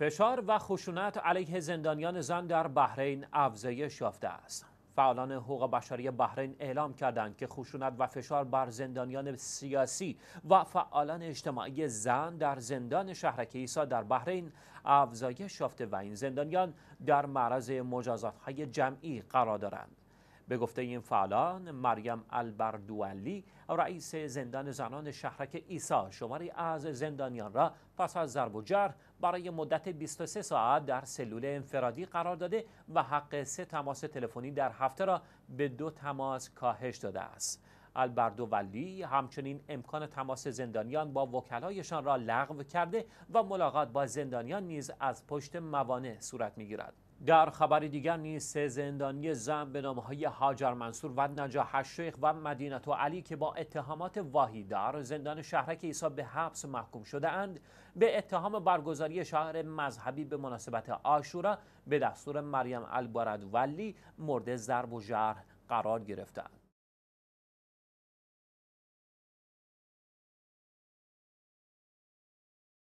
فشار و خشونت علیه زندانیان زن در بحرین افزایش یافته است. فعالان حقوق بشری بحرین اعلام کردند که خشونت و فشار بر زندانیان سیاسی و فعالان اجتماعی زن در زندان شهرک عیسی در بحرین افزایش یافته و این زندانیان در معرض مجازات های جمعی قرار دارند. به گفته این فعالان مریم البردوالی رئیس زندان زنان شهرک ایسا شماری از زندانیان را پس از ضرب و جرح برای مدت 23 ساعت در سلول انفرادی قرار داده و حق سه تماس تلفنی در هفته را به دو تماس کاهش داده است ولی همچنین امکان تماس زندانیان با وکلایشان را لغو کرده و ملاقات با زندانیان نیز از پشت موانع صورت میگیرد در خبر دیگر نیز سه زندانی زن به نام های هاجر منصور و نجا شیخ و مدینت و علی که با اتهامات واهی زندان شهرک عیسی به حبس محکوم شده اند به اتهام برگزاری شهر مذهبی به مناسبت آشورا به دستور مریم ولی مورد ضرب و جرح قرار گرفتند